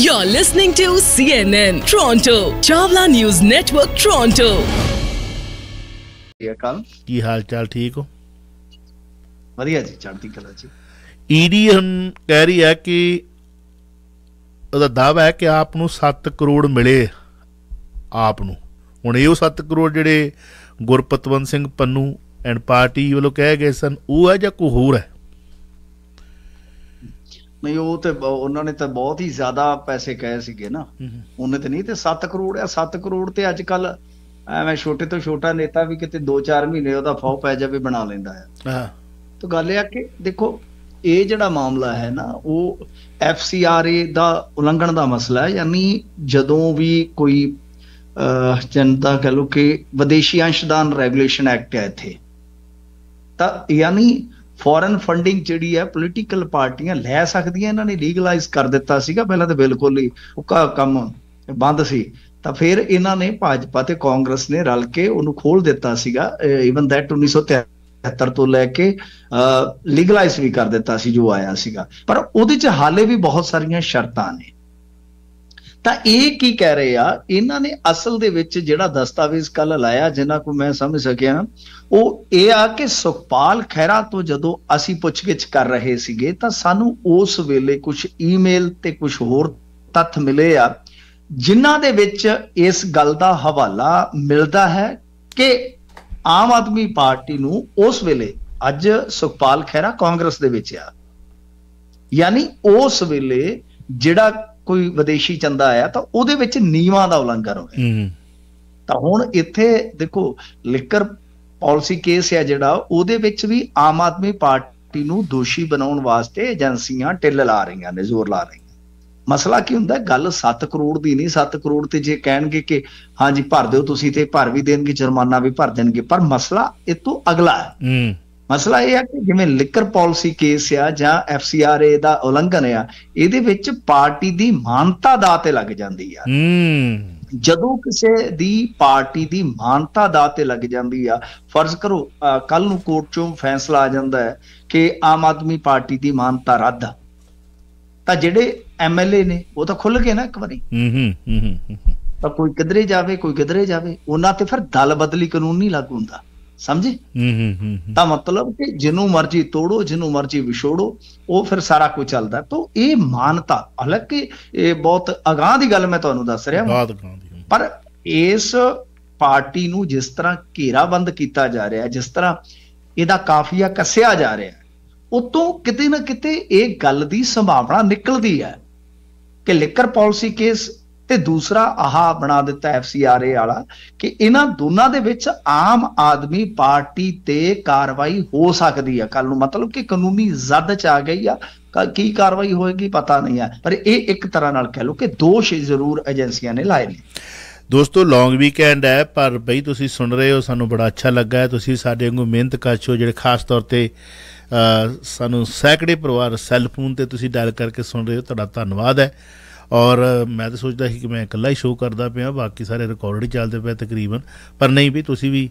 You're listening to CNN Toronto Chawla News Network Toronto ਕੀ ਹਾਲ ਚਾਲ ਠੀਕ ਹੋ ਵਧੀਆ ਜੀ ਚੜ੍ਹਦੀ ਕਲਾ ਜੀ ਈਡੀ e ਹੁਣ ਕਹਿ ਰਹੀ ਹੈ ਕਿ ਉਹਦਾ ਦਾਅਵਾ ਹੈ ਕਿ ਆਪ ਨੂੰ 7 ਕਰੋੜ ਮਿਲੇ ਆਪ ਨੂੰ ਹੁਣ ਇਹ ਉਹ 7 ਕਰੋੜ ਜਿਹੜੇ ਗੁਰਪਤਵੰਤ ਸਿੰਘ ਪੰਨੂ ਐਂਡ ਪਾਰਟੀ ਵੱਲੋਂ ਕਹਿ ਗਏ ਸਨ ਉਹ ਹੈ ਜਾਂ ਕੋਈ ਹੋਰ ਹੈ ਨਹੀਂ ਉਹ ਤੇ ਉਹਨਾਂ ਨੇ ਤਾਂ ਬਹੁਤ ਹੀ ਜ਼ਿਆਦਾ ਪੈਸੇ ਕਹੇ ਸੀਗੇ ਨਾ ਉਹਨੇ ਤੇ ਨਹੀਂ ਤੇ 7 ਕਰੋੜ ਆ 7 ਕਰੋੜ ਤੇ ਅੱਜ ਕੱਲ ਐਵੇਂ ਛੋਟੇ ਤੋਂ ਛੋਟਾ ਨੇਤਾ ਵੀ ਕਿਤੇ 2-4 ਮਹੀਨੇ ਉਹਦਾ ਫੌ ਪੈ ਜਾਵੇ ਬਣਾ ਲੈਂਦਾ ਆ ਹਾਂ ਤਾਂ ਗੱਲ ਇਹ ਆ ਕਿ ਦੇਖੋ ਇਹ ਜਿਹੜਾ ਮਾਮਲਾ ਹੈ ਨਾ ਉਹ ਐਫਸੀਆਰਏ ਦਾ ਉਲੰਘਣ ਦਾ ਮਸਲਾ ਹੈ ਯਾਨੀ ਜਦੋਂ ਵੀ ਕੋਈ ਜਨਤਾ ਕਹ ਲੋ ਕਿ ਵਿਦੇਸ਼ੀ ਅੰਸ਼ਦਾਨ ਰੈਗੂਲੇਸ਼ਨ ਐਕਟ ਹੈ ਇੱਥੇ ਤਾਂ ਯਾਨੀ ਫੋਰਨ ਫੰਡਿੰਗ ਜਿਹੜੀ ਹੈ ਪੋਲੀਟੀਕਲ ਪਾਰਟੀਆਂ ਲੈ ਸਕਦੀਆਂ ਇਹਨਾਂ ਨੇ ਲੀਗਲਾਈਜ਼ ਕਰ ਦਿੱਤਾ ਸੀਗਾ ਪਹਿਲਾਂ ਤਾਂ ਬਿਲਕੁਲ ਹੀ ਉਹ ਕੰਮ ਬੰਦ ਸੀ ਤਾਂ ਫਿਰ ਇਹਨਾਂ ਨੇ ਭਾਜਪਾ ਤੇ ਕਾਂਗਰਸ ਨੇ ਰਲ ਕੇ ਉਹਨੂੰ ਖੋਲ ਦਿੱਤਾ ਸੀਗਾ ਇਵਨ ਦੈਟ 1973 ਤੋਂ ਲੈ ਕੇ ਲੀਗਲਾਈਜ਼ ਵੀ ਕਰ ਦਿੱਤਾ ਸੀ ਜੋ ਆਇਆ ਸੀਗਾ ਪਰ ਉਹਦੇ ਚ ਹਾਲੇ ਵੀ ਬਹੁਤ ਸਾਰੀਆਂ ਸ਼ਰਤਾਂ ਨੇ ਤਾਂ ਇਹ ਕੀ ਕਹਿ ਰਹੇ ਆ ਇਹਨਾਂ ਨੇ ਅਸਲ ਦੇ ਵਿੱਚ ਜਿਹੜਾ ਦਸਤਾਵੇਜ਼ ਕੱਲ ਲਾਇਆ ਜਿੰਨਾ ਕੋ ਮੈਂ ਸਮਝ ਸਕਿਆ ਉਹ ਇਹ ਆ ਕਿ ਸੁਖਪਾਲ ਖਹਿਰਾ ਤੋਂ ਜਦੋਂ ਅਸੀਂ ਪੁੱਛਗਿੱਛ ਕਰ ਰਹੇ ਸੀਗੇ ਤਾਂ ਸਾਨੂੰ ਉਸ ਵੇਲੇ ਕੁਝ ਈਮੇਲ ਤੇ ਕੁਝ ਹੋਰ ਤੱਥ ਮਿਲੇ ਆ ਜਿਨ੍ਹਾਂ ਦੇ ਵਿੱਚ ਇਸ ਗੱਲ ਦਾ ਹਵਾਲਾ ਮਿਲਦਾ ਹੈ ਕਿ ਆਮ ਆਦਮੀ ਪਾਰਟੀ ਨੂੰ ਉਸ ਵੇਲੇ ਅੱਜ ਸੁਖਪਾਲ ਖਹਿਰਾ ਕਾਂਗਰਸ ਦੇ ਵਿੱਚ ਆ ਯਾਨੀ ਉਸ ਵੇਲੇ ਜਿਹੜਾ ਕੋਈ ਵਿਦੇਸ਼ੀ ਚੰਦਾ ਆਇਆ ਤਾਂ ਉਹਦੇ ਵਿੱਚ ਨੀਵਾਂ ਦਾ ਉਲੰਘਣ ਹੋ ਗਿਆ ਤਾਂ ਹੁਣ ਇੱਥੇ ਦੇਖੋ ਲਿਕਰ ਪਾਲਿਸੀ ਕੇਸ ਹੈ ਜਿਹੜਾ ਉਹਦੇ ਵਿੱਚ ਵੀ ਆਮ ਆਦਮੀ ਪਾਰਟੀ ਨੂੰ ਦੋਸ਼ੀ ਬਣਾਉਣ ਵਾਸਤੇ ਏਜੰਸੀਆਂ ਟਿੱਲ ਲਾ ਰਹੀਆਂ ਨੇ ਜ਼ੋਰ ਲਾ ਰਹੀਆਂ ਮਸਲਾ ਕੀ ਹੁੰਦਾ ਗੱਲ 7 ਕਰੋੜ ਦੀ ਨਹੀਂ 7 ਕਰੋੜ ਤੇ ਜੇ ਕਹਿਣਗੇ ਕਿ ਹਾਂਜੀ ਭਰ ਦਿਓ ਤੁਸੀਂ ਤੇ ਭਰ ਵੀ ਦੇਣਗੇ ਜੁਰਮਾਨਾ ਵੀ ਭਰ ਦੇਣਗੇ ਪਰ ਮਸਲਾ ਇਹ ਤੋਂ ਅਗਲਾ ਹੈ ਮਸਲਾ ਇਹ ਹੈ ਕਿ ਜਿਵੇਂ ਲਿਕਰ ਪਾਲਿਸੀ ਕੇਸ ਆ ਜਾਂ ਐਫਸੀਆਰਏ ਦਾ ਉਲੰਘਣ ਆ ਇਹਦੇ ਵਿੱਚ ਪਾਰਟੀ ਦੀ ਮਾਨਤਾ ਦਾ ਤੇ ਲੱਗ ਜਾਂਦੀ ਆ ਹੂੰ ਜਦੋਂ ਕਿਸੇ ਦੀ ਪਾਰਟੀ ਦੀ ਮਾਨਤਾ ਦਾ ਤੇ ਲੱਗ ਜਾਂਦੀ ਆ ਫਰਜ਼ ਕਰੋ ਕੱਲ ਨੂੰ ਕੋਰਟ ਚੋਂ ਫੈਸਲਾ ਆ ਜਾਂਦਾ ਹੈ ਕਿ ਆਮ ਆਦਮੀ ਪਾਰਟੀ ਦੀ ਮਾਨਤਾ ਰੱਦ ਆ ਤਾਂ ਜਿਹੜੇ ਐਮਐਲਏ ਨੇ ਉਹ ਤਾਂ ਖੁੱਲ ਕੇ ਨਾ ਇੱਕ ਵਾਰੀ ਹੂੰ ਹੂੰ ਹੂੰ ਤਾਂ ਕੋਈ ਕਿਧਰੇ ਜਾਵੇ ਕੋਈ ਕਿਧਰੇ ਜਾਵੇ ਉਹਨਾਂ ਤੇ ਫਿਰ ਦਲ ਬਦਲੀ ਕਾਨੂੰਨ ਨਹੀਂ ਲਾਗੂ ਹੁੰਦਾ ਸਮਝੀ ਤਾਂ ਮਤਲਬ ਕਿ ਜਿਹਨੂੰ ਮਰਜੀ ਤੋੜੋ ਜਿਹਨੂੰ ਮਰਜੀ ਵਿਛੋੜੋ ਉਹ ਫਿਰ ਸਾਰਾ ਕੁਝ ਚੱਲਦਾ ਤਾਂ ਇਹ ਮਾਨਤਾ ਹਲਕਿ ਇਹ ਬਹੁਤ ਅਗਾਹ ਦੀ ਗੱਲ ਮੈਂ ਤੁਹਾਨੂੰ ਦੱਸ ਰਿਹਾ ਹਾਂ ਪਰ ਇਸ ਪਾਰਟੀ ਨੂੰ ਜਿਸ ਤਰ੍ਹਾਂ ਘੇਰਾਬੰਦ ਕੀਤਾ ਜਾ ਰਿਹਾ ਜਿਸ ਤਰ੍ਹਾਂ ਇਹਦਾ ਕਾਫੀਆ ਕੱਸਿਆ ਜਾ ਰਿਹਾ ਉਤੋਂ ਕਿਤੇ ਨਾ ਕਿਤੇ ਇਹ ਗੱਲ ਦੀ ਸੰਭਾਵਨਾ ਨਿਕਲਦੀ ਹੈ ਕਿ ਲਿਕਰ ਪਾਲਿਸੀ ਕੇਸ ਤੇ ਦੂਸਰਾ ਆਹਾ ਬਣਾ ਦਿੱਤਾ ਐਫਸੀਆਰਏ ਵਾਲਾ ਕਿ ਇਹਨਾਂ ਦੋਨਾਂ ਦੇ ਵਿੱਚ ਆਮ ਆਦਮੀ ਪਾਰਟੀ ਤੇ ਕਾਰਵਾਈ ਹੋ ਸਕਦੀ ਆ ਕੱਲ ਨੂੰ ਮਤਲਬ ਕਿ ਕਾਨੂੰਨੀ ਜ਼ੱਦ ਚ ਆ ਗਈ ਆ ਕੀ ਕਾਰਵਾਈ ਹੋਏਗੀ ਪਤਾ ਨਹੀਂ ਆ ਪਰ ਇਹ ਇੱਕ ਤਰ੍ਹਾਂ ਨਾਲ ਕਹਿ ਲਓ ਕਿ ਦੋਸ਼ ਜ਼ਰੂਰ ਏਜੰਸੀਆਂ ਨੇ ਲਾਏ ਨੇ ਦੋਸਤੋ ਲੌਂਗ ਵੀਕਐਂਡ ਹੈ ਪਰ ਬਈ ਤੁਸੀਂ ਸੁਣ ਰਹੇ ਹੋ ਸਾਨੂੰ ਬੜਾ ਅੱਛਾ ਲੱਗਾ ਹੈ ਤੁਸੀਂ ਸਾਡੇ ਵਾਂਗੂ ਮਿਹਨਤ ਕਰ ਜਿਹੜੇ ਖਾਸ ਤੌਰ ਤੇ ਸਾਨੂੰ ਸੈਕੜੇ ਪਰਿਵਾਰ ਸੈੱਲ ਫੋਨ ਤੇ ਤੁਸੀਂ ਡਾਇਲ ਕਰਕੇ ਸੁਣ ਰਹੇ ਹੋ ਤੁਹਾਡਾ ਧੰਨਵਾਦ ਹੈ ਔਰ ਮੈਂ ਤਾਂ ਸੋਚਦਾ ਸੀ ਕਿ ਮੈਂ ਇਕੱਲਾ ਹੀ ਸ਼ੋਅ ਕਰਦਾ ਪਿਆ ਬਾਕੀ ਸਾਰੇ ਰਿਕਾਰਡ ਹੀ ਚੱਲਦੇ ਪਏ ਤਕਰੀਬਨ ਪਰ ਨਹੀਂ ਵੀ ਤੁਸੀਂ ਵੀ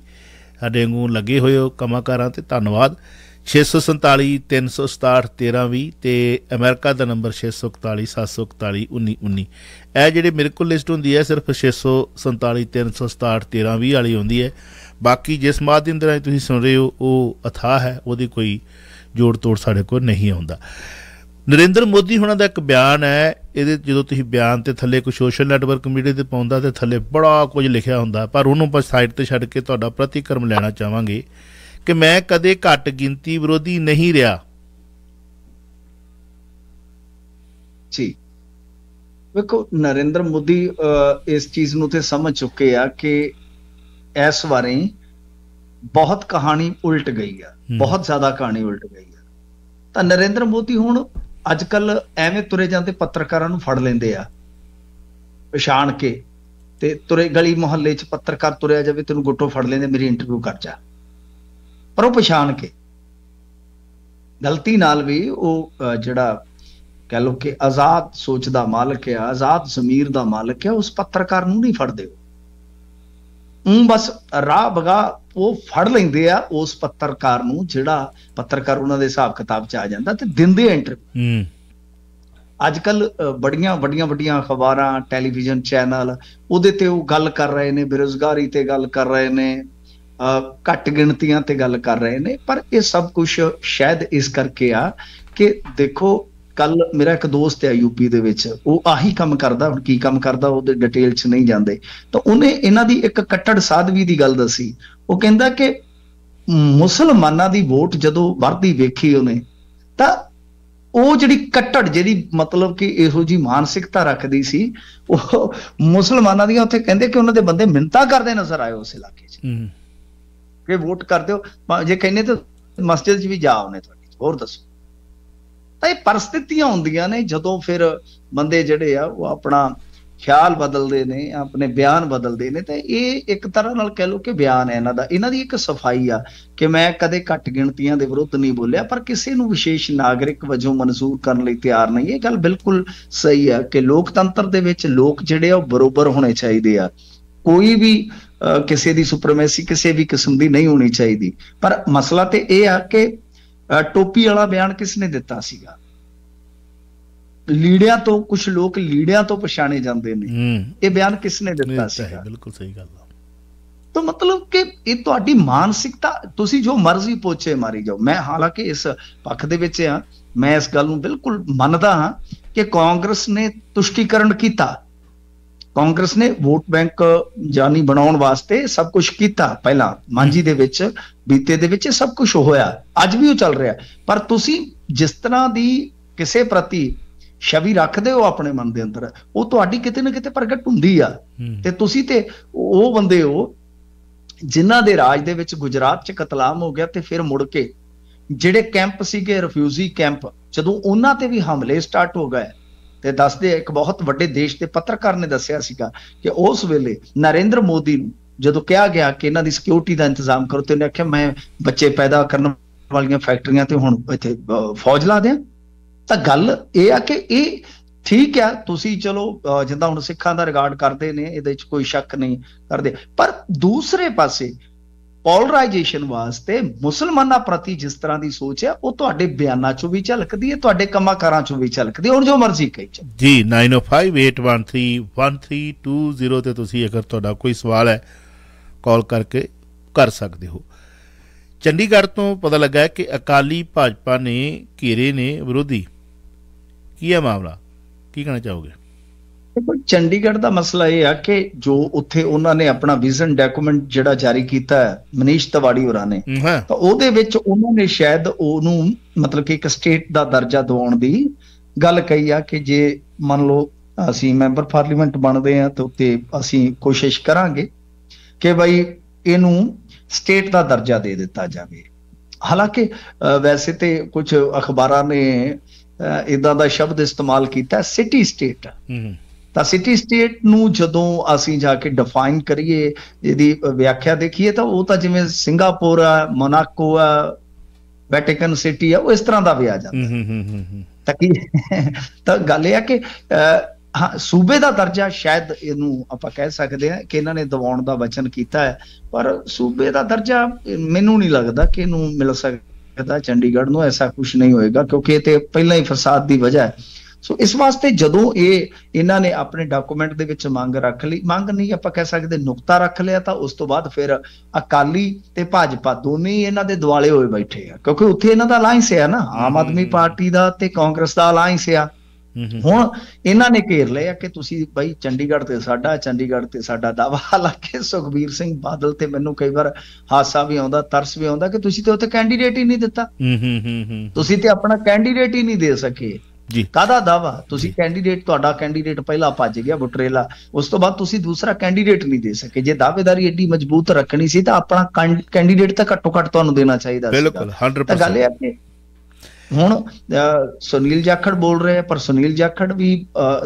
ਸਾਡੇ ਵਾਂਗੂ ਲੱਗੇ ਹੋਏ ਹੋ ਕਮਾਕਾਰਾਂ ਤੇ ਧੰਨਵਾਦ 647 367 ਤੇ ਅਮਰੀਕਾ ਦਾ ਨੰਬਰ 641 741 1919 ਇਹ ਜਿਹੜੇ ਮੇਰੇ ਕੋਲ ਲਿਸਟ ਹੁੰਦੀ ਹੈ ਸਿਰਫ 647 367 ਵਾਲੀ ਹੁੰਦੀ ਹੈ ਬਾਕੀ ਜਿਸ ਮਾਧਿਅਮ ਦੇ ਰਾਹੀਂ ਤੁਸੀਂ ਸੁਣ ਰਹੇ ਹੋ ਉਹ ਅਥਾ ਹੈ ਉਹਦੀ ਕੋਈ ਜੋੜ ਤੋੜ ਸਾਡੇ ਕੋਲ ਨਹੀਂ ਆਉਂਦਾ ਨਰਿੰਦਰ ਮੋਦੀ ਹੁਣਾਂ ਦਾ ਇੱਕ ਬਿਆਨ ਹੈ ਇਹਦੇ ਜਦੋਂ ਤੁਸੀਂ ਬਿਆਨ ਤੇ ਥੱਲੇ ਕੋਈ ਸੋਸ਼ਲ ਨੈਟਵਰਕ ਮੀਡੀਆ ਤੇ ਪਾਉਂਦਾ ਤੇ ਥੱਲੇ ਬੜਾ ਕੁਝ ਲਿਖਿਆ ਹੁੰਦਾ ਪਰ ਉਹਨੂੰ ਬਸ ਸਾਈਟ ਤੇ ਛੱਡ ਕੇ ਤੁਹਾਡਾ ਪ੍ਰਤੀਕਰਮ ਲੈਣਾ ਚਾਹਾਂਗੇ ਕਿ ਮੈਂ ਕਦੇ ਘੱਟ ਗਿਣਤੀ ਵਿਰੋਧੀ ਨਹੀਂ ਰਿਹਾ ਜੀ ਵੇਖੋ ਨਰਿੰਦਰ ਮੋਦੀ ਇਸ ਚੀਜ਼ ਨੂੰ ਤੇ ਸਮਝ ਚੁੱਕੇ ਆ ਕਿ ਇਸ ਵਾਰੇ ਬਹੁਤ ਕਹਾਣੀ ਉਲਟ ਗਈ ਆ ਬਹੁਤ ਜ਼ਿਆਦਾ ਕਹਾਣੀ ਉਲਟ ਗਈ ਆ ਤਾਂ ਨਰਿੰਦਰ ਮੋਦੀ ਹੁਣ ਅੱਜ ਕੱਲ ਐਵੇਂ ਤੁਰੇ ਜਾਂਦੇ ਪੱਤਰਕਾਰਾਂ ਨੂੰ ਫੜ ਲੈਂਦੇ ਆ ਪਛਾਣ ਕੇ ਤੇ ਤੁਰੇ ਗਲੀ ਮੁਹੱਲੇ 'ਚ ਪੱਤਰਕਾਰ ਤੁਰਿਆ ਜਾਵੇ ਤੈਨੂੰ ਗੁੱਟੋ ਫੜ ਲੈਂਦੇ ਮੇਰੀ ਇੰਟਰਵਿਊ ਕਰ ਜਾ ਪਰ ਉਹ ਪਛਾਣ ਕੇ ਗਲਤੀ ਨਾਲ ਵੀ ਉਹ ਜਿਹੜਾ ਕਹ ਲੋ ਕਿ ਆਜ਼ਾਦ ਸੋਚ ਦਾ ਮਾਲਕ ਹੈ ਆਜ਼ਾਦ ਜ਼ਮੀਰ ਦਾ ਮਾਲਕ ਹੈ ਉਸ ਪੱਤਰਕਾਰ ਨੂੰ ਨਹੀਂ ਫੜਦੇ ਉਹ ਬਸ ਰਾਹ ਬਗਾ ਉਹ ਫੜ ਲੈਂਦੇ ਆ ਉਸ ਪੱਤਰਕਾਰ ਨੂੰ ਜਿਹੜਾ ਪੱਤਰਕਾਰ ਉਹਨਾਂ ਦੇ ਹਿਸਾਬ ਕਿਤਾਬ 'ਚ ਆ ਜਾਂਦਾ ਤੇ ਦਿੰਦੇ ਇੰਟਰਵਿਊ ਹੂੰ ਅੱਜ ਕੱਲ ਬੜੀਆਂ ਵੱਡੀਆਂ ਵੱਡੀਆਂ ਖਬਰਾਂ ਟੈਲੀਵਿਜ਼ਨ ਚੈਨਲ ਉਹਦੇ ਤੇ ਉਹ ਗੱਲ ਕਰ ਰਹੇ ਨੇ ਬੇਰੋਜ਼ਗਾਰੀ ਤੇ ਗੱਲ ਕਰ ਰਹੇ ਨੇ ਘੱਟ ਗਿਣਤੀਆਂ ਤੇ ਗੱਲ ਕਰ ਰਹੇ ਨੇ ਪਰ ਇਹ ਸਭ ਕੁਝ ਸ਼ਾਇਦ ਇਸ ਕਰਕੇ ਆ ਕਿ ਦੇਖੋ ਕੱਲ ਮੇਰਾ ਇੱਕ ਦੋਸਤ ਹੈ ਯੂਪੀ ਦੇ ਵਿੱਚ ਉਹ ਆਹੀ ਕੰਮ ਕਰਦਾ ਹੁਣ ਕੀ ਕੰਮ ਕਰਦਾ ਉਹਦੇ ਡਿਟੇਲ 'ਚ ਨਹੀਂ ਜਾਂਦੇ ਤਾਂ ਉਹਨੇ ਇਹਨਾਂ ਦੀ ਇੱਕ ਕੱਟੜ ਸਾਧਵੀ ਦੀ ਗੱਲ ਦੱਸੀ ਉਹ ਕਹਿੰਦਾ ਕਿ ਮੁਸਲਮਾਨਾਂ ਦੀ ਵੋਟ ਜਦੋਂ ਵਰਦੀ ਵੇਖੀ ਉਹਨੇ ਤਾਂ ਉਹ ਜਿਹੜੀ ਕੱਟੜ ਜਿਹੜੀ ਮਤਲਬ ਕਿ ਇਹੋ ਜੀ ਮਾਨਸਿਕਤਾ ਰੱਖਦੀ ਸੀ ਉਹ ਮੁਸਲਮਾਨਾਂ ਦੀਆਂ ਉੱਥੇ ਕਹਿੰਦੇ ਕਿ ਉਹਨਾਂ ਦੇ ਬੰਦੇ ਮਿੰਤਾ ਕਰਦੇ ਨਜ਼ਰ ਆਏ ਉਸ ਇਲਾਕੇ 'ਚ ਕਿ ਵੋਟ ਕਰ ਦਿਓ ਜੇ ਕਹਿੰਦੇ ਤਾਂ ਮਸਜਿਦ 'ਚ ਵੀ ਜਾ ਉਹਨੇ ਤੁਹਾਡੀ ਹੋਰ ਦੱਸੋ ਤਾਂ ਇਹ ਪਰਸਥਿਤੀਆਂ ਹੁੰਦੀਆਂ ਨੇ ਜਦੋਂ ਫਿਰ ਬੰਦੇ ਜਿਹੜੇ ਆ ਉਹ ਆਪਣਾ ਖਿਆਲ ਬਦਲਦੇ ਨੇ ਆਪਣੇ ਬਿਆਨ ਬਦਲਦੇ ਨੇ ਤੇ ਇਹ ਇੱਕ ਤਰ੍ਹਾਂ ਨਾਲ ਕਹਿ ਲਓ ਕਿ ਬਿਆਨ ਹੈ ਇਹਨਾਂ ਦਾ ਇਹਨਾਂ ਦੀ ਇੱਕ ਸਫਾਈ ਆ ਕਿ ਮੈਂ ਕਦੇ ਘੱਟ ਗਿਣਤੀਆਂ ਦੇ ਵਿਰੁੱਧ ਨਹੀਂ ਬੋਲਿਆ ਪਰ ਕਿਸੇ ਨੂੰ ਵਿਸ਼ੇਸ਼ ਨਾਗਰਿਕ ਵਜੋਂ ਮਨਜ਼ੂਰ ਕਰਨ ਲਈ ਤਿਆਰ ਨਹੀਂ ਇਹ ਗੱਲ ਬਿਲਕੁਲ ਸਹੀ ਆ ਕਿ ਲੋਕਤੰਤਰ ਦੇ ਵਿੱਚ ਲੋਕ ਜਿਹੜੇ ਆ ਉਹ ਬਰੋਬਰ ਹੋਣੇ ਚਾਹੀਦੇ ਆ ਕੋਈ ਵੀ ਕਿਸੇ ਦੀ ਸੁਪਰਮੇਸੀ ਕਿਸੇ ਵੀ ਕਿਸਮ ਦੀ ਨਹੀਂ ਹੋਣੀ ਚਾਹੀਦੀ ਪਰ ਮਸਲਾ ਤੇ ਇਹ ਆ ਕਿ ਟੋਪੀ ਵਾਲਾ ਬਿਆਨ ਕਿਸ ਨੇ ਦਿੱਤਾ ਸੀਗਾ ਲੀੜਿਆਂ ਤੋਂ ਕੁਝ ਲੋਕ ਲੀੜਿਆਂ ਤੋਂ ਪਛਾਣੇ ਜਾਂਦੇ ਨੇ ਇਹ ਬਿਆਨ ਕਿਸ ਨੇ ਦਿੱਤਾ ਸੀਗਾ ਬਿਲਕੁਲ ਸਹੀ ਗੱਲ ਆ ਤਾਂ ਮਤਲਬ ਕਿ ਇਹ ਤੁਹਾਡੀ ਮਾਨਸਿਕਤਾ ਤੁਸੀਂ ਜੋ ਮਰਜ਼ੀ ਪੋਚੇ ਮਾਰੀ ਜਾਓ ਮੈਂ ਹਾਲਾਂਕਿ ਇਸ ਪੱਖ ਦੇ ਵਿੱਚ ਆ ਮੈਂ ਇਸ ਗੱਲ ਨੂੰ ਬਿਲਕੁਲ ਮੰਨਦਾ ਹਾਂ ਕਿ ਕਾਂਗਰਸ ਨੇ ਤੁਸ਼ਟੀਕਰਨ ਕੀਤਾ ਕਾਂਗਰਸ ਨੇ ਵੋਟ ਬੈਂਕ ਜਾਨੀ ਬਣਾਉਣ ਵਾਸਤੇ ਸਭ ਕੁਝ ਕੀਤਾ ਪਹਿਲਾਂ ਮਾਂਜੀ ਦੇ ਵਿੱਚ ਬੀਤੇ ਦੇ ਵਿੱਚ ਸਭ ਕੁਝ ਹੋਇਆ ਅੱਜ ਵੀ ਉਹ ਚੱਲ ਰਿਹਾ ਪਰ ਤੁਸੀਂ ਜਿਸ ਤਰ੍ਹਾਂ ਦੀ ਕਿਸੇ ਪ੍ਰਤੀ ਸ਼ਵੀ ਰੱਖਦੇ ਹੋ ਆਪਣੇ ਮਨ ਦੇ ਅੰਦਰ ਉਹ ਤੁਹਾਡੀ ਕਿਤੇ ਨਾ ਕਿਤੇ ਪ੍ਰਗਟ ਹੁੰਦੀ ਆ ਤੇ ਤੁਸੀਂ ਤੇ ਉਹ ਬੰਦੇ ਹੋ ਜਿਨ੍ਹਾਂ ਦੇ ਰਾਜ ਦੇ ਵਿੱਚ ਗੁਜਰਾਤ 'ਚ ਕਤਲਾਮ ਹੋ ਗਿਆ ਤੇ ਫਿਰ ਮੁੜ ਕੇ ਜਿਹੜੇ ਕੈਂਪ ਸੀਗੇ ਰਿਫਿਊਜੀ ਕੈਂਪ ਜਦੋਂ ਉਹਨਾਂ ਤੇ ਵੀ ਹਮਲੇ ਸਟਾਰਟ ਹੋ ਗਏ ਤੇ ਦੱਸਦੇ ਇੱਕ ਬਹੁਤ ਵੱਡੇ ਦੇਸ਼ ਦੇ ਪੱਤਰਕਾਰ ਨੇ ਦੱਸਿਆ ਸੀਗਾ ਕਿ ਉਸ ਵੇਲੇ ਨਰਿੰਦਰ ਮੋਦੀ ਨੂੰ ਜਦੋਂ ਕਿਹਾ ਗਿਆ ਕਿ ਇਹਨਾਂ ਦੀ ਸਿਕਿਉਰਿਟੀ ਦਾ ਇੰਤਜ਼ਾਮ ਕਰੋ ਤੇ ਉਹਨੇ ਆਖਿਆ ਮੈਂ ਬੱਚੇ ਪੈਦਾ ਕਰਨ ਵਾਲੀਆਂ ਫੈਕਟਰੀਆਂ ਤੇ ਹੁਣ ਇੱਥੇ ਫੌਜ ਲਾ ਦਿਆਂ ਤਾਂ ਗੱਲ ਇਹ ਆ ਕਿ ਇਹ ਠੀਕ ਆ ਤੁਸੀਂ ਚਲੋ ਜਿੰਦਾ ਹੁਣ ਸਿੱਖਾਂ ਦਾ ਰਿਗਾਰਡ ਕਰਦੇ ਨੇ ਇਹਦੇ ਵਿੱਚ ਕੋਈ ਸ਼ੱਕ ਨਹੀਂ ਕਰਦੇ ਪਰ ਦੂਸਰੇ ਪਾਸੇ ਪੋਲਰਾਈਜੇਸ਼ਨ ਵਾਸਤੇ ਮੁਸਲਮਾਨਾਂ ਪ੍ਰਤੀ ਜਿਸ ਤਰ੍ਹਾਂ ਦੀ ਸੋਚ ਹੈ ਉਹ ਤੁਹਾਡੇ ਬਿਆਨਾਂ ਚੋਂ ਵੀ ਝਲਕਦੀ ਹੈ ਤੁਹਾਡੇ ਕਮਾਕਾਰਾਂ ਚੋਂ ਵੀ ਝਲਕਦੀ ਹੈ ਹੁਣ ਜੋ ਮਰਜ਼ੀ ਕਹੀ ਚਾ ਜੀ 9058131320 ਤੇ ਤੁਸੀਂ ਅਗਰ ਤੁਹਾਡਾ ਕੋਈ ਸਵਾਲ ਹੈ ਕਾਲ ਕਰਕੇ ਕਰ ਸਕਦੇ ਹੋ ਚੰਡੀਗੜ੍ਹ ਤੋਂ ਪਤਾ ਲੱਗਾ ਕਿ ਅਕਾਲੀ ਭਾਜਪਾ ਨੇ ਘੇਰੇ ਨੇ ਵਿਰੋਧੀ ਕੀ ਹੈ ਮਾਮਲਾ ਕੀ ਕਹਿਣਾ ਚਾਹੋਗੇ ਦੇਖੋ ਚੰਡੀਗੜ੍ਹ ਦਾ ਮਸਲਾ ਇਹ ਆ ਕਿ ਜੋ ਉੱਥੇ ਉਹਨਾਂ ਨੇ ਆਪਣਾ ਵਿਜ਼ਨ ਡਾਕੂਮੈਂਟ ਜਿਹੜਾ ਜਾਰੀ ਕੀਤਾ ਹੈ ਮਨੀਸ਼ ਤਵਾੜੀ ਹੋਰਾਂ ਨੇ ਤਾਂ ਉਹਦੇ ਵਿੱਚ ਉਹਨਾਂ ਨੇ ਸ਼ਾਇਦ ਉਹਨੂੰ ਮਤਲਬ ਕਿ ਇੱਕ ਸਟੇਟ ਦਾ ਦਰਜਾ ਦਿਵਾਉਣ ਦੀ ਗੱਲ ਕਹੀ ਆ ਕਿ ਜੇ ਮੰਨ ਲਓ ਅਸੀਂ ਮੈਂਬਰ ਪਾਰਲੀਮੈਂਟ ਬਣਦੇ ਆ ਤਾਂ ਉੱਤੇ ਅਸੀਂ ਕੋਸ਼ਿਸ਼ ਕਰਾਂਗੇ ਕਿ ਭਾਈ ਇਹਨੂੰ ਸਟੇਟ ਦਾ ਦਰਜਾ ਦੇ ਦਿੱਤਾ ਜਾਵੇ ਹਾਲਾਂਕਿ ਵੈਸੇ ਤੇ ਕੁਝ ਅਖਬਾਰਾਂ ਨੇ ਇਦਾਂ ਦਾ ਸ਼ਬਦ ਇਸਤੇਮਾਲ ਕੀਤਾ ਸਿਟੀ ਸਟੇਟ ਤਾਂ ਸਿਟੀ ਸਟੇਟ ਨੂੰ ਜਦੋਂ ਅਸੀਂ ਜਾ ਕੇ ਡਿਫਾਈਨ ਕਰੀਏ ਇਹਦੀ ਵਿਆਖਿਆ ਦੇਖੀਏ ਤਾਂ ਉਹ ਤਾਂ ਜਿਵੇਂ ਸਿੰਗਾਪੁਰ ਆ ਮੋਨਾਕੋ ਆ ਵੈਟਿਕਨ ਸਿਟੀ ਆ ਉਹ ਇਸ ਤਰ੍ਹਾਂ ਦਾ ਵੀ ਆ ਜਾਂਦਾ ਹੂੰ ਹੂੰ ਹੂੰ ਤਾਂ ਕੀ ਤਾਂ ਗੱਲ ਇਹ ਆ ਕਿ ਹਾਂ ਸੂਬੇ ਦਾ ਦਰਜਾ ਸ਼ਾਇਦ ਇਹਨੂੰ ਆਪਾਂ ਕਹਿ ਸਕਦੇ ਆ ਕਿ ਇਹਨਾਂ ਨੇ ਦਵਾਉਣ ਦਾ ਵਚਨ ਕੀਤਾ ਹੈ ਪਰ ਸੂਬੇ ਦਾ ਦਰਜਾ ਮੈਨੂੰ ਨਹੀਂ ਲੱਗਦਾ ਕਿ ਇਹਨੂੰ ਮਿਲ ਸਕਦਾ ਚੰਡੀਗੜ੍ਹ ਨੂੰ ਐਸਾ ਕੁਝ ਨਹੀਂ ਹੋਏਗਾ ਕਿਉਂਕਿ ਇਹ ਤੇ ਪਹਿਲਾਂ ਹੀ ਫਸਾਦ ਦੀ ਵਜ੍ਹਾ ਹੈ ਸੋ ਇਸ ਵਾਸਤੇ ਜਦੋਂ ਇਹ ਇਹਨਾਂ ਨੇ ਆਪਣੇ ਡਾਕੂਮੈਂਟ ਦੇ ਵਿੱਚ ਮੰਗ ਰੱਖ ਲਈ ਮੰਗ ਨਹੀਂ ਆਪਾਂ ਕਹਿ ਸਕਦੇ ਨੁਕਤਾ ਰੱਖ ਲਿਆ ਤਾਂ ਉਸ ਤੋਂ ਬਾਅਦ ਫਿਰ ਅਕਾਲੀ ਤੇ ਭਾਜਪਾ ਦੋਨੇ ਹੀ ਇਹਨਾਂ ਦੇ ਦਿਵਾਲੇ ਹੋਏ ਬੈਠੇ ਆ ਕਿਉਂਕਿ ਉੱਥੇ ਇਹਨਾਂ ਦਾ ਅਲਾਈਅੰਸ ਹੈ ਨਾ ਆਮ ਆਦਮੀ ਪਾਰਟੀ ਦਾ ਤੇ ਕਾਂਗਰਸ ਦਾ ਅਲਾਈਅੰਸ ਆ ਹੁਣ ਇਹਨਾਂ ਨੇ ਘੇਰ ਲਿਆ ਕਿ ਤੁਸੀਂ ਬਈ ਚੰਡੀਗੜ੍ਹ ਤੇ ਸਾਡਾ ਚੰਡੀਗੜ੍ਹ ਤੇ ਸਾਡਾ ਦਾਵਾ ਕੇ ਸੁਖਬੀਰ ਸਿੰਘ ਬਾਦਲ ਤੇ ਮੈਨੂੰ ਕਈ ਵਾਰ ਹਾਸਾ ਵੀ ਆਉਂਦਾ ਤਰਸ ਵੀ ਆਉਂਦਾ ਕਿ ਤੁਸੀਂ ਤੇ ਉੱਥੇ ਕੈਂਡੀਡੇਟ ਹੀ ਨਹੀਂ ਦਿੱਤਾ ਤੁਸੀਂ ਤੇ ਆਪਣਾ ਕੈਂਡੀਡੇਟ ਹੀ ਨਹੀਂ ਦੇ ਸਕੇ ਜੀ ਕਾਦਾ ਦਾਵਾ ਤੁਸੀਂ ਕੈਂਡੀਡੇਟ ਤੁਹਾਡਾ ਕੈਂਡੀਡੇਟ ਪਹਿਲਾ ਭੱਜ ਗਿਆ ਬੁਟਰੇਲਾ ਉਸ ਤੋਂ ਬਾਅਦ ਤੁਸੀਂ ਦੂਸਰਾ ਕੈਂਡੀਡੇਟ ਨਹੀਂ ਦੇ ਸਕੇ ਜੇ ਦਾਅਵੇਦਾਰੀ ਏਡੀ ਮਜ਼ਬੂਤ ਰੱਖਣੀ ਸੀ ਤਾਂ ਆਪਣਾ ਕੈਂਡੀਡੇਟ ਤਾਂ ਘੱਟੋ ਘੱਟ ਤੁਹਾਨੂੰ ਦੇਣਾ ਚਾਹੀਦਾ ਸੀ ਬਿਲਕੁਲ 100% ਗੱਲ ਇਹ ਆ ਕਿ ਹੁਣ ਸੁਨੀਲ ਜਾਖੜ ਬੋਲ ਰਹੇ ਆ ਪਰ ਸੁਨੀਲ ਜਾਖੜ ਵੀ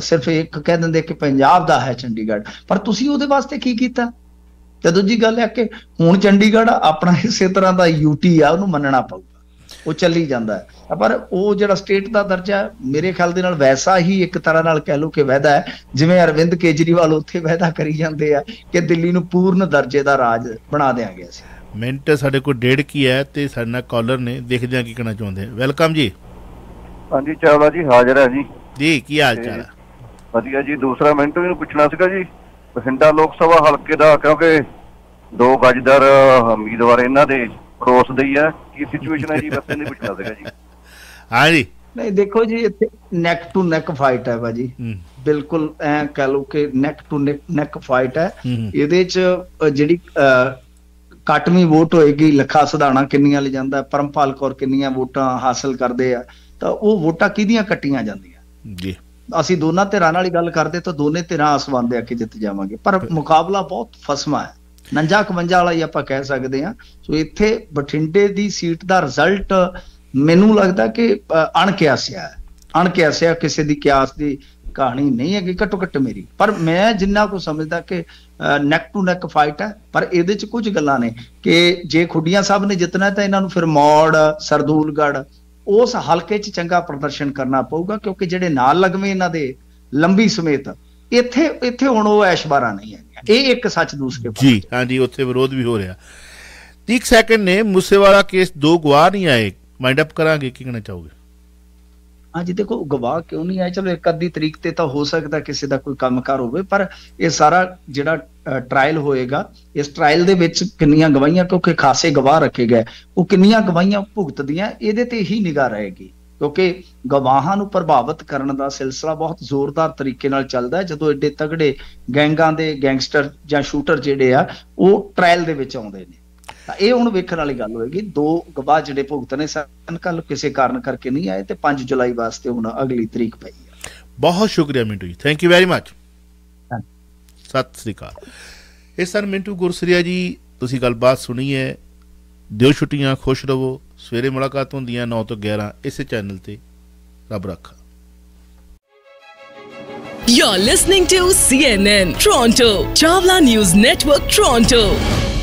ਸਿਰਫ ਇੱਕ ਕਹਿ ਦਿੰਦੇ ਕਿ ਪੰਜਾਬ ਦਾ ਹੈ ਚੰਡੀਗੜ੍ਹ ਪਰ ਤੁਸੀਂ ਉਹਦੇ ਵਾਸਤੇ ਕੀ ਕੀਤਾ ਤੇ ਦੂਜੀ ਗੱਲ ਹੈ ਕਿ ਹੁਣ ਚੰਡੀਗੜ੍ਹ ਆਪਣਾ ਇਸੇ ਤਰ੍ਹਾਂ ਦਾ ਯੂਟੀ ਆ ਉਹਨੂੰ ਮੰਨਣਾ ਪਊ ਉਹ ਚੱਲੀ ਜਾਂਦਾ ਹੈ ਪਰ ਉਹ ਜਿਹੜਾ ਸਟੇਟ ਦਾ ਦਰਜਾ ਮੇਰੇ ਖਿਆਲ ਦੇ ਨਾਲ ਵੈਸਾ ਹੀ ਇੱਕ ਤਰ੍ਹਾਂ ਨਾਲ ਕਹਿ ਲਓ ਕਿ ਵਾਅਦਾ ਹੈ ਜਿਵੇਂ ਅਰਵਿੰਦ ਕੇਜਰੀਵਾਲ ਉੱਥੇ ਵਾਅਦਾ ਕਰੀ ਜਾਂਦੇ ਆ ਕਿ ਦਿੱਲੀ ਨੂੰ ਪੂਰਨ ਦਰਜੇ ਦਾ ਰਾਜ ਬਣਾ ਦੇਾਂਗੇ ਅਸੀਂ ਮਿੰਟ ਸਾਡੇ ਕੋਲ ਡੇਢ ਕੀ ਹੈ ਤੇ ਸਾਡੇ ਨਾਲ ਕਾਲਰ ਨੇ ਦੇਖਦੇ ਆ ਕੀ ਕਹਿਣਾ ਚਾਹੁੰਦੇ ਵੈਲਕਮ ਜੀ ਹਾਂਜੀ ਚਾਵਲਾ ਜੀ ਹਾਜ਼ਰ ਹੈ ਜੀ ਜੀ ਕੀ ਹਾਲ ਚਾਲ ਹੈ ਵਧੀਆ ਜੀ ਦੂਸਰਾ ਮਿੰਟ ਨੂੰ ਪੁੱਛਣਾ ਸੀਗਾ ਜੀ ਬਠਿੰਡਾ ਲੋਕ ਸਭਾ ਹਲਕੇ ਦਾ ਕਿਉਂਕਿ ਦੋ ਗੱਜਦਰ ਉਮੀਦਵਾਰ ਇਹਨਾਂ ਦੇ ਖਰੋਸ ਦਈ ਆ ਕੀ ਸਿਚੁਏਸ਼ਨ ਹੈ ਜੀ ਬਸ ਇਹਨੇ ਪੁੱਛਣਾ ਸੀਗਾ ਜੀ ਹਾਂ ਜੀ ਨਹੀਂ ਦੇਖੋ ਜੀ ਇੱਥੇ ਨੈਕ ਟੂ ਨੈਕ ਫਾਈਟ ਹੈ ਬਾਜੀ ਬਿਲਕੁਲ ਐ ਕਹ ਲੋ ਕਿ ਨੈਕ ਟੂ ਨੈਕ ਫਾਈਟ ਹੈ ਇਹਦੇ ਚ ਜਿਹੜੀ ਕਟਵੀਂ ਵੋਟ ਹੋਏਗੀ ਲੱਖਾ ਸਧਾਣਾ ਕਿੰਨੀਆਂ ਲੈ ਜਾਂਦਾ ਪਰਮਪਾਲ ਕੌਰ ਕਿੰਨੀਆਂ ਵੋਟਾਂ ਹਾਸਲ ਕਰਦੇ ਆ ਤਾਂ ਉਹ ਵੋਟਾਂ ਕਿਹਦੀਆਂ ਕੱਟੀਆਂ ਜਾਂਦੀਆਂ ਜੀ ਅਸੀਂ ਦੋਨਾਂ ਧਿਰਾਂ ਨਾਲ ਹੀ ਗੱਲ ਕਰਦੇ ਤਾਂ ਦੋਨੇ ਧਿਰਾਂ ਆਸਵਾਂਦੇ ਆ ਕਿ ਜਿੱਤ ਜਾਵਾਂਗੇ ਪਰ ਮੁਕਾਬਲਾ ਬਹੁਤ ਫਸਮਾ ਹੈ ਨੰਜਾ ਕਮੰਜਾ ਵਾਲਾ ਹੀ ਆਪਾਂ ਕਹਿ ਸਕਦੇ ਆ ਸੋ ਇੱਥੇ ਬਠਿੰਡੇ ਦੀ ਸੀਟ ਦਾ ਰਿਜ਼ਲਟ ਮੈਨੂੰ ਲੱਗਦਾ ਕਿ ਅਣਕਿਆਸਿਆ ਹੈ ਅਣਕਿਆਸਿਆ ਕਿਸੇ ਦੀ ਕਿਆਸ ਦੀ ਕਹਾਣੀ ਨਹੀਂ ਹੈ ਕਿ ਘੱਟੋ ਘੱਟ ਮੇਰੀ ਪਰ ਮੈਂ ਜਿੰਨਾ ਕੋ ਸਮਝਦਾ ਕਿ ਨੈਕ ਟੂ ਨੈਕ ਫਾਈਟ ਹੈ ਪਰ ਇਹਦੇ ਚ ਕੁਝ ਗੱਲਾਂ ਨੇ ਕਿ ਜੇ ਖੁੱਡੀਆਂ ਸਾਹਿਬ ਨੇ ਜਿੱਤਣਾ ਤਾਂ ਇਹਨਾਂ ਨੂੰ ਫਿਰ ਮੌੜ ਸਰਦੂਲਗੜ ਉਸ ਹਲਕੇ ਚ ਚੰਗਾ ਪ੍ਰਦਰਸ਼ਨ ਕਰਨਾ ਪਊਗਾ ਕਿਉਂਕਿ ਜਿਹੜੇ ਨਾਲ ਲਗਵੇਂ ਇਹਨਾਂ ਦੇ ਲੰਬੀ ਸਮੇਤ ਇੱਥੇ ਇੱਥੇ ਹੁਣ ਉਹ ਐਸ਼ਬਾਰਾ ਨਹੀਂ ਹੈ ਇਹ ਇੱਕ ਸੱਚ ਦੂਸਰੇ ਪਾਸੇ ਜੀ ਹਾਂਜੀ ਉੱਥੇ ਵਿਰੋਧ ਵੀ ਹੋ ਰਿਹਾ 30 ਸੈਕਿੰਡ ਨੇ ਮੁਸੇਵਾਲਾ ਕੇਸ ਦੋ ਗਵਾਹ ਨਹੀਂ ਆਏ ਮਾਈਂਡ ਅਪ ਕਰਾਂਗੇ ਕੀ ਕਹਿਣਾ ਚਾਹੋਗੇ ਹਾਂਜੀ ਦੇਖੋ ਗਵਾਹ ਕਿਉਂ ਨਹੀਂ ਆਇਆ ਚਲੋ ਇੱਕ ਅੱਧੀ ਤਰੀਕ ਤੇ ਤਾਂ ਹੋ ਸਕਦਾ ਕਿਸੇ ਦਾ ਕੋਈ ਕੰਮਕਾਰ ਹੋਵੇ ਪਰ ਇਹ ਸਾਰਾ ਜਿਹੜਾ ਟ੍ਰਾਇਲ ਹੋਏਗਾ ਇਸ ਟ੍ਰਾਇਲ ਦੇ ਵਿੱਚ ਕਿੰਨੀਆਂ ਗਵਾਹੀਆਂ ਕਿਉਂਕਿ ਖਾਸੇ ਗਵਾਹ ਰੱਖੇ ਗਏ ਉਹ ਕਿੰਨੀਆਂ ਗਵਾਹੀਆਂ ਭੁਗਤਦੀਆਂ ਇਹਦੇ ਤੇ ਹੀ ਨਿਗਾਹ ਰਹੇਗੀ ਕਿਉਂਕਿ ਗਵਾਹਾਂ ਨੂੰ ਪ੍ਰਭਾਵਿਤ ਕਰਨ ਦਾ ਸਿਲਸਿਲਾ ਬਹੁਤ ਜ਼ੋਰਦਾਰ ਤਰੀਕੇ ਨਾਲ ਚੱਲਦਾ ਹੈ ਜਦੋਂ ਏਡੇ ਤਗੜੇ ਗੈਂਗਾਂ ਦੇ ਗੈਂਗਸਟਰ ਜਾਂ ਸ਼ੂਟਰ ਜਿਹੜੇ ਆ ਉਹ ਟ੍ਰਾਇਲ ਦੇ ਵਿੱਚ ਆਉਂਦੇ ਨੇ ਤਾਂ ਇਹ ਹੁਣ ਵੇਖਣ ਵਾਲੀ ਗੱਲ ਹੋਏਗੀ ਦੋ ਗਵਾਹ ਜਿਹੜੇ ਭੁਗਤਨੇ ਸਨ ਕੱਲ ਕਿਸੇ ਕਾਰਨ ਕਰਕੇ ਨਹੀਂ ਆਏ ਤੇ 5 ਜੁਲਾਈ ਵਾਸਤੇ ਹੁਣ ਅਗਲੀ ਤਰੀਕ ਪਈ ਹੈ ਬਹੁਤ ਸ਼ੁਕਰੀਆ ਮਿੰਟੂ ਜੀ ਥੈਂਕ ਯੂ ਵੈਰੀ ਮੱਚ ਸਤਿ ਸ੍ਰੀ ਅਕਾਲ ਇਹ ਸਰ ਮਿੰਟੂ ਗੁਰਸਰੀਆ ਜੀ ਤੁਸੀਂ ਗੱਲਬਾਤ ਸੁਣੀ ਹੈ ਦਿਓ ਛੁੱਟੀਆਂ ਖੁਸ਼ ਰਹੋ ਸਵੇਰੇ ਮੁਲਾਕਾਤ ਹੁੰਦੀ ਹੈ 9 ਤੋਂ 11 ਇਸੇ ਚੈਨਲ ਤੇ ਰੱਬ ਰੱਖਾ you are listening to C N N Toronto Chawla news network Toronto